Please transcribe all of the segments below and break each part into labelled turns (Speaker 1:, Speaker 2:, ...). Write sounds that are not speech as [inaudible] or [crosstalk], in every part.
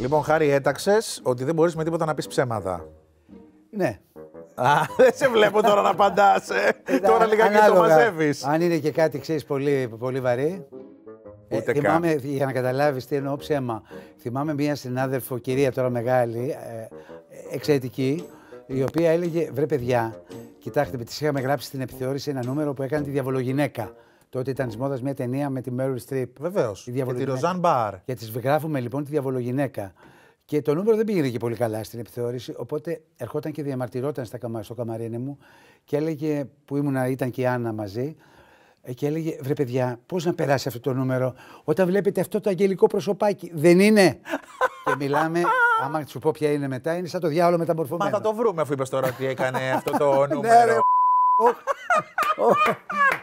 Speaker 1: Λοιπόν, Χάρη, έταξες ότι δεν
Speaker 2: μπορείς με τίποτα να πεις ψέματα. Ναι.
Speaker 1: Α, δεν σε βλέπω τώρα να απαντάς.
Speaker 2: Ε. τώρα λιγάκι το μαζεύεις. Αν είναι και κάτι, ξέρεις, πολύ, πολύ βαρύ. Ε, θυμάμαι, για να καταλάβεις τι εννοώ ψέμα. Θυμάμαι μία συνάδελφο, κυρία τώρα μεγάλη, εξαιτική, εξαιρετική, η οποία έλεγε: Βρε παιδιά, κοιτάξτε, της είχαμε γράψει στην επιθεώρηση ένα νούμερο που έκανε τη διαβολογυναίκα. Τότε ήταν της μόδας μια ταινία με τη Meryl Streep. Βεβαίως. Και τη Ροζάν Μπαρ. Και της γράφουμε λοιπόν τη διαβολογυναίκα. Και το νούμερο δεν πήγαινε και πολύ καλά στην επιθεώρηση. Οπότε ερχόταν και διαμαρτυρόταν στα, στο καμαρίνι μου και έλεγε, που ήμουνα, ήταν και η Άννα μαζί, ε, και έλεγε: Βρε παιδιά, πώς να περάσει αυτό το νούμερο, όταν βλέπετε αυτό το αγγελικό προσωπάκι. Δεν είναι! [laughs] και μιλάμε, άμα σου πω ποια είναι μετά, είναι σαν το διάλογο μεταμορφωμένο. Μα θα
Speaker 1: το βρούμε αφού είπες τώρα τι έκανε αυτό το [laughs] ναι, νούμερο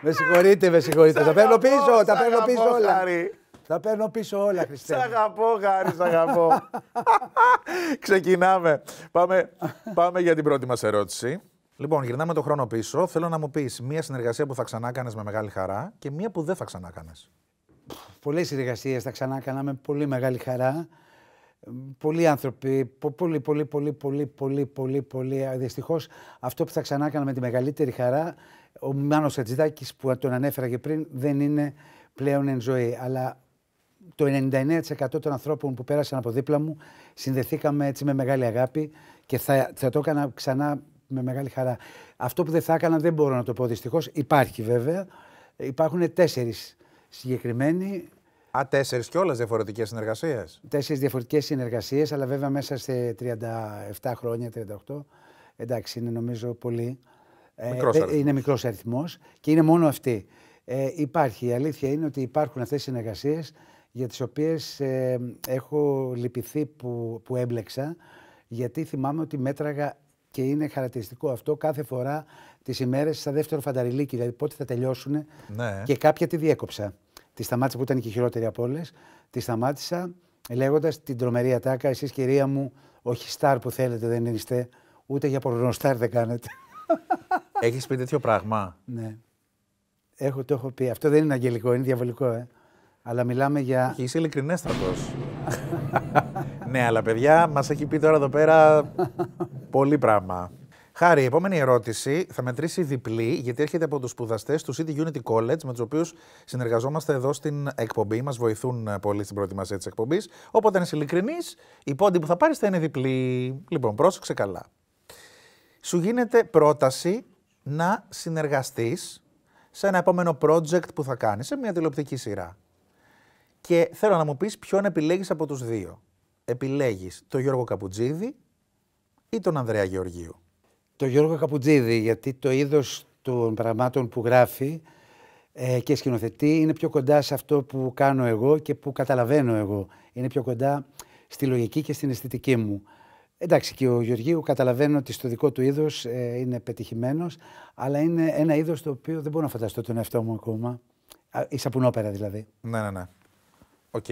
Speaker 2: με συγχωρείτε, με συγχωρείτε. Τα παίρνω πίσω, τα παίρνω πίσω όλα. Τα παίρνω πίσω όλα, Χριστέ. Σ' αγαπώ, Χάρη, σ' αγαπώ. [laughs]
Speaker 1: Ξεκινάμε. Πάμε, πάμε για την πρώτη μας ερώτηση. Λοιπόν, γυρνάμε το χρόνο πίσω. Θέλω να μου πεις μία συνεργασία που θα ξανά με μεγάλη χαρά και μία που δεν θα ξανά Πολλές
Speaker 2: συνεργασίες θα ξανά με πολύ μεγάλη χαρά. Πολλοί άνθρωποι, πολύ, πολύ, πολύ, πολύ, πολύ, πολύ, πολύ. Δυστυχώς αυτό που θα ξανά με τη μεγαλύτερη χαρά, ο Μάνος Ατζηδάκη που τον ανέφερα και πριν, δεν είναι πλέον εν ζωή. Αλλά το 99% των ανθρώπων που πέρασαν από δίπλα μου συνδεθήκαμε έτσι με μεγάλη αγάπη και θα, θα το έκανα ξανά με μεγάλη χαρά. Αυτό που δεν θα έκανα δεν μπορώ να το πω δυστυχώς. Υπάρχει βέβαια. Υπάρχουν τέσσερις συγκεκριμένοι Α, τέσσερις κιόλας
Speaker 1: διαφορετικές συνεργασίες.
Speaker 2: Τέσσερις διαφορετικές συνεργασίες, αλλά βέβαια μέσα σε 37 χρόνια, 38. Εντάξει, είναι νομίζω πολύ. Ε, μικρός είναι μικρός αριθμός και είναι μόνο αυτή. Ε, υπάρχει. Η αλήθεια είναι ότι υπάρχουν αυτές οι συνεργασίες για τις οποίες ε, έχω λυπηθεί που, που έμπλεξα, γιατί θυμάμαι ότι μέτραγα και είναι χαρακτηριστικό αυτό κάθε φορά τις ημέρες στα δεύτερο φανταριλίκι, δηλαδή πότε θα τελειώσουν ναι. και κάποια τη διέκοψα. Τη σταμάτησα που ήταν και χειρότερη από όλες. Τη σταμάτησα λέγοντας την τρομερή ατάκα. Εσείς, κυρία μου, όχι star που θέλετε δεν είστε, ούτε για πορνοστάρ δεν κάνετε.
Speaker 1: Έχεις πει τέτοιο πράγμα. Ναι.
Speaker 2: Έχω, το έχω πει. Αυτό δεν είναι αγγελικό, είναι διαβολικό, ε. Αλλά μιλάμε για. Και είσαι ειλικρινέστατος.
Speaker 1: [laughs] ναι, αλλά παιδιά, μας έχει πει τώρα εδώ πέρα πολύ πράγμα. Χάρη, η επόμενη ερώτηση θα μετρήσει διπλή, γιατί έρχεται από τους σπουδαστές του City Unity College, με τους οποίους συνεργαζόμαστε εδώ στην εκπομπή. Μας βοηθούν ε, πολύ στην προετοιμασία της εκπομπής. Οπότε, αν είσαι ειλικρινής, η πόντη που θα πάρεις θα είναι διπλή. Λοιπόν, πρόσεξε καλά. Σου γίνεται πρόταση να συνεργαστείς σε ένα επόμενο project που θα κάνεις, σε μια τηλεοπτική σειρά. Και θέλω να μου πεις ποιον επιλέγεις από τους δύο. Επιλέγεις τον Γιώργο Καπουτζίδη
Speaker 2: ή τον Ανδρέα Γεωργίου το Γιώργο Καπουτζίδη, γιατί το είδος των πραγμάτων που γράφει ε, και σκηνοθετεί είναι πιο κοντά σε αυτό που κάνω εγώ και που καταλαβαίνω εγώ. Είναι πιο κοντά στη λογική και στην αισθητική μου. Εντάξει, και ο Γεωργίου καταλαβαίνω ότι στο δικό του είδος ε, είναι πετυχημένος, αλλά είναι ένα είδος το οποίο δεν μπορώ να φανταστώ τον εαυτό μου ακόμα. Η σαπουνόπερα δηλαδή. Ναι, ναι, ναι.
Speaker 1: Οκ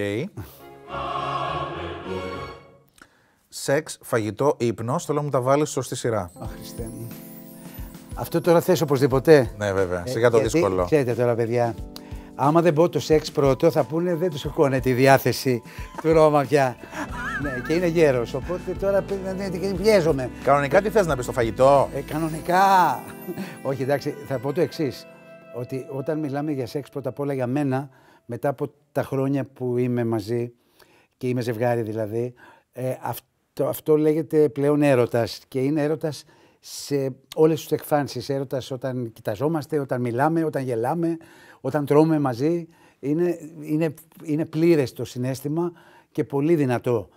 Speaker 1: σεξ,
Speaker 2: φαγητό, ύπνο, θέλω να μου τα βάλεις σωστή σειρά. Αχ, Χριστέ μου. Αυτό τώρα θες οπωσδήποτε.
Speaker 1: Ναι, βέβαια. Ε, Σιγά το γιατί, δύσκολο. Ξέρετε
Speaker 2: τώρα, παιδιά. Άμα δεν πω το σεξ πρώτο, θα πούνε δεν τους σηκώνει τη διάθεση του Ρώμα πια. ναι, και είναι γέρος. Οπότε τώρα ναι, ναι, πιέζομαι. Κανονικά τι θες να πεις στο φαγητό. Ε, κανονικά. Όχι, εντάξει, θα πω το εξής. Ότι όταν μιλάμε για σεξ, πρώτα απ' όλα για μένα, μετά από τα χρόνια που είμαι μαζί και είμαι ζευγάρι δηλαδή, ε, το, αυτό λέγεται πλέον έρωτας και είναι έρωτας σε όλες τις εκφάνσεις. Έρωτας όταν κοιταζόμαστε, όταν μιλάμε, όταν γελάμε, όταν τρώμε μαζί. Είναι, είναι, είναι πλήρες το συνέστημα και πολύ δυνατό.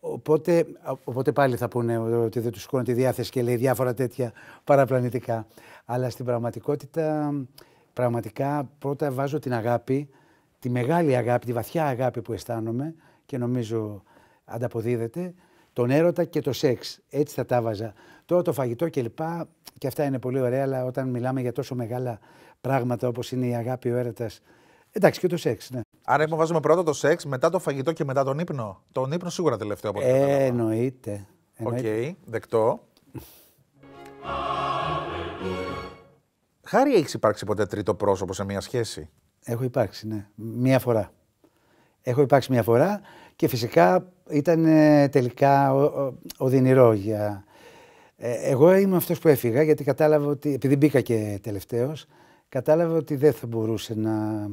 Speaker 2: Οπότε, οπότε πάλι θα πούνε ότι δεν τους σηκώνει τη διάθεση και λέει διάφορα τέτοια παραπλανητικά. Αλλά στην πραγματικότητα, πραγματικά πρώτα βάζω την αγάπη, τη μεγάλη αγάπη, τη βαθιά αγάπη που αισθάνομαι και νομίζω ανταποδίδεται τον έρωτα και το σεξ. Έτσι θα τα βάζα. Τώρα το φαγητό κλπ. Και, και αυτά είναι πολύ ωραία, αλλά όταν μιλάμε για τόσο μεγάλα πράγματα όπως είναι η αγάπη, ο έρωτας. Εντάξει, και το σεξ, ναι.
Speaker 1: Άρα, υποβάζουμε λοιπόν βάζουμε πρώτα το σεξ, μετά το φαγητό και μετά τον ύπνο. Τον ύπνο σίγουρα τελευταίο από ε, το Εννοείται. Οκ,
Speaker 2: okay, δεκτό.
Speaker 1: Χάρη, έχεις υπάρξει ποτέ τρίτο πρόσωπο σε μια σχέση.
Speaker 2: Έχω υπάρξει, ναι. Μία φορά. Έχω υπάρξει μία φορά και φυσικά ήταν ε, τελικά οδυνηρό για... Ε, εγώ είμαι αυτός που έφυγα γιατί κατάλαβα ότι, επειδή μπήκα και τελευταίος, κατάλαβα ότι δεν θα μπορούσε να,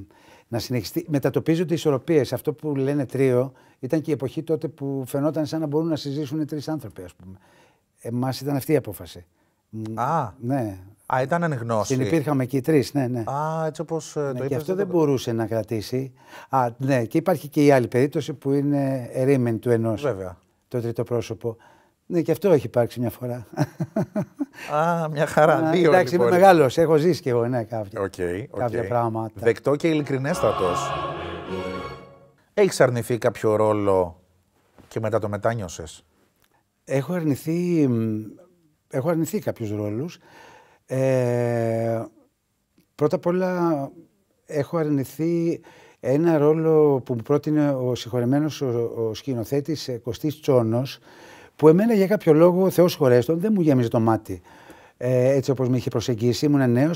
Speaker 2: να συνεχιστεί. Μετατοπίζονται οι ισορροπίες. Αυτό που λένε τρίο ήταν και η εποχή τότε που φαινόταν σαν να μπορούν να συζήσουν τρεις άνθρωποι, ας πούμε. Εμάς ήταν αυτή η απόφαση. Α, ναι.
Speaker 1: Α, ήταν εν υπήρχαμε Συνεπήρχαμε
Speaker 2: οι τρεις, ναι, ναι. Α, έτσι όπως ε, το ναι, είπες, Και αυτό δεν μπορούσε να κρατήσει. Α, ναι, και υπάρχει και η άλλη περίπτωση που είναι ερήμην του ενός. Βέβαια. Το τρίτο πρόσωπο. Ναι, και αυτό έχει υπάρξει μια φορά.
Speaker 1: [laughs] Α, μια χαρά. Δύο, εντάξει, είμαι λοιπόν. μεγάλος.
Speaker 2: Έχω ζήσει κι εγώ ναι, κάποια,
Speaker 1: okay, okay. κάποια πράγματα. Δεκτό και ειλικρινέστατος. Έχεις αρνηθεί κάποιο ρόλο και μετά το μετάνιωσες.
Speaker 2: Έχω αρνηθεί, έχω αρνηθεί κάποιους ρόλους. Ε, πρώτα απ' όλα έχω αρνηθεί ένα ρόλο που μου πρότεινε ο συγχωρεμένος ο, ο σκηνοθέτης ε, Κωστής Τσόνος που εμένα για κάποιο λόγο, Θεός χωρέστον, δεν μου γέμιζε το μάτι. Ε, έτσι όπως με είχε προσεγγίσει, ήμουν νέο.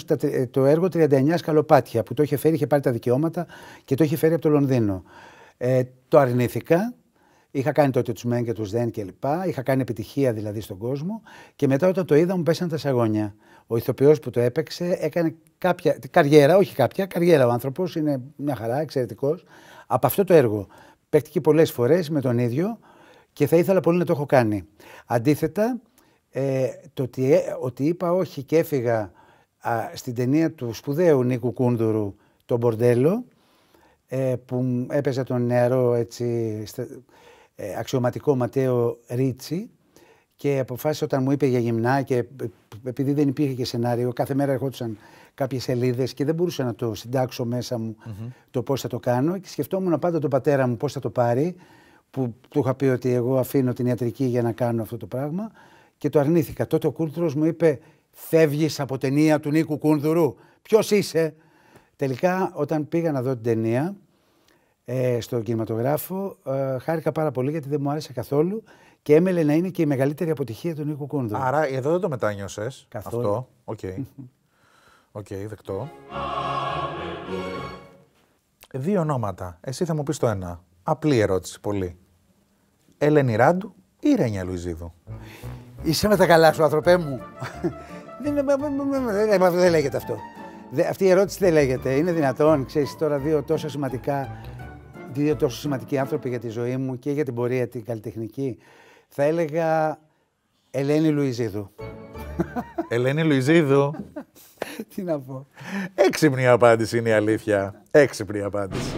Speaker 2: το έργο 39 Σκαλοπάτια που το είχε φέρει, είχε πάρει τα δικαιώματα και το είχε φέρει από το Λονδίνο. το αρνήθηκα, Είχα κάνει τότε τους μεν και τους δεν κλπ. Είχα κάνει επιτυχία δηλαδή στον κόσμο. Και μετά όταν το είδα μου πέσανε τα σαγόνια. Ο ηθοποιός που το έπαιξε έκανε κάποια καριέρα, όχι κάποια, καριέρα ο άνθρωπος. Είναι μια χαρά, εξαιρετικός. Από αυτό το έργο. Παίχτηκε πολλές φορές με τον ίδιο και θα ήθελα πολύ να το έχω κάνει. Αντίθετα, ε, το ότι, ε, ότι είπα όχι και έφυγα α, στην ταινία του σπουδαίου Νίκου Κούνδουρου, τον Μπορντέλο, ε, που έπαιζε τον νεαρό έτσι, ε, αξιωματικό Ματέο Ρίτσι και αποφάσισε όταν μου είπε για γυμνά και επειδή δεν υπήρχε και σενάριο, κάθε μέρα ερχόντουσαν κάποιες σελίδες και δεν μπορούσα να το συντάξω μέσα μου το πώς θα το κάνω. Και σκεφτόμουν πάντα τον πατέρα μου πώς θα το πάρει, που του είχα πει ότι εγώ αφήνω την ιατρική για να κάνω αυτό το πράγμα. Και το αρνήθηκα. Τότε ο Κούνδουρο μου είπε: Φεύγεις από ταινία του Νίκου Κούνδουρου. Ποιος είσαι. Τελικά, όταν πήγα να δω την ταινία, ε, στο κινηματογράφο. Ε, χάρηκα πάρα πολύ γιατί δεν μου άρεσε καθόλου και έμελε να είναι και η μεγαλύτερη αποτυχία του Νίκου Κούνδου. Άρα
Speaker 1: εδώ δεν το μετάνιωσες. Καθόλου. Αυτό. Οκ. Οκ, okay, δεκτό. Δύο ονόματα. Εσύ θα μου πεις το ένα. Απλή ερώτηση, πολύ. Ελένη Ράντου ή Ρένια Λουιζίδου.
Speaker 2: Είσαι με τα καλά σου, άνθρωπέ μου. Δεν λέγεται αυτό. Αυτή η ερώτηση δεν λέγεται. Είναι δυνατόν, ξέρεις τώρα δύο τόσο σημαντικά δύο τόσο σημαντικοί άνθρωποι για τη ζωή μου και για την πορεία την καλλιτεχνική, θα έλεγα Ελένη Λουιζίδου.
Speaker 1: [laughs] Ελένη Λουιζίδου.
Speaker 2: [laughs] Τι να πω.
Speaker 1: Έξυπνη απάντηση είναι η αλήθεια. Έξυπνη απάντηση.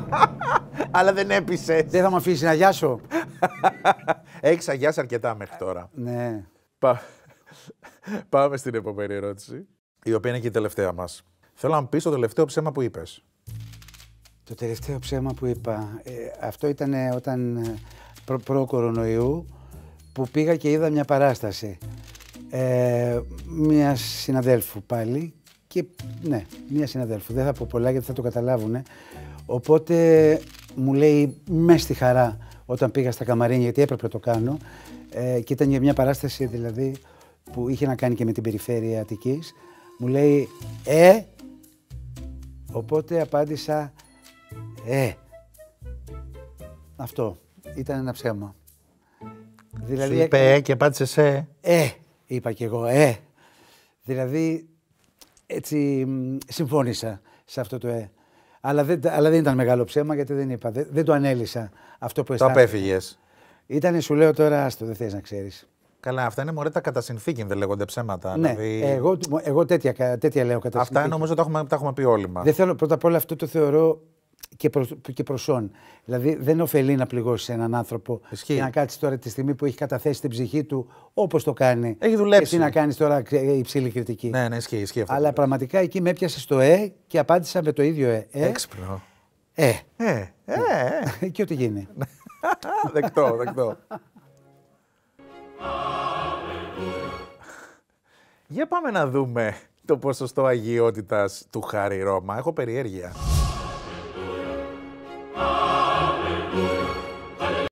Speaker 2: [laughs] Αλλά δεν έπεισες. Δεν θα μου αφήσει να γιάσω. Έχεις
Speaker 1: αγιάσει αρκετά μέχρι τώρα. Ναι. Πα... Πάμε στην επόμενη ερώτηση, η οποία είναι και η τελευταία μας.
Speaker 2: Θέλω να πεις το τελευταίο ψέμα που είπες. Το τελευταίο ψέμα που είπα, ε, αυτό ήταν ε, όταν ε, προ-κορονοϊού που πήγα και είδα μια παράσταση ε, μια συναδέλφου πάλι και ναι, μια συναδέλφου, δεν θα πω πολλά γιατί θα το καταλάβουνε. Οπότε μου λέει μες στη χαρά όταν πήγα στα καμαρίνια γιατί έπρεπε να το κάνω ε, και ήταν για μια παράσταση δηλαδή που είχε να κάνει και με την περιφέρεια Αττικής μου λέει «Ε» οπότε απάντησα ε, αυτό ήταν ένα ψέμα. Δηλαδή, είπε ε και πάτησε σε. Ε, είπα κι εγώ, ε. Δηλαδή, έτσι συμφώνησα σε αυτό το ε. Αλλά δεν, αλλά δεν ήταν μεγάλο ψέμα γιατί δεν είπα. Δεν, το ανέλησα αυτό που αισθάνομαι. Το απέφυγες. Ήτανε, σου λέω τώρα, άστο, δεν θες να ξέρεις.
Speaker 1: Καλά, αυτά είναι μωρέ τα κατά συνθήκη, δεν λέγονται ψέματα. Ναι, δηλαδή... εγώ,
Speaker 2: εγώ τέτοια, τέτοια λέω κατά Αυτά συνθήκη. νομίζω
Speaker 1: τα έχουμε, τα έχουμε πει όλοι μας. Δεν
Speaker 2: θέλω πρώτα απ' όλα αυτό το θεωρώ και, προς, και προσών. Δηλαδή δεν ωφελεί να πληγώσεις έναν άνθρωπο Ισχύει. και να κάτσεις τώρα τη στιγμή που έχει καταθέσει την ψυχή του όπως το κάνει. Έχει δουλέψει. τι να κάνεις τώρα ε, υψηλή κριτική. Ναι, ναι, ισχύει, αυτό. Αλλά πραγματικά εκεί με έπιασε το Ε και απάντησα με το ίδιο Ε. ε Έξυπνο. Ε. Ε. ε. ε. ε. [laughs] και ό,τι γίνει.
Speaker 1: [laughs] δεκτό, δεκτό. Για πάμε να δούμε το ποσοστό αγιότητας του Χάρη Ρώμα. Έχω περιέργεια.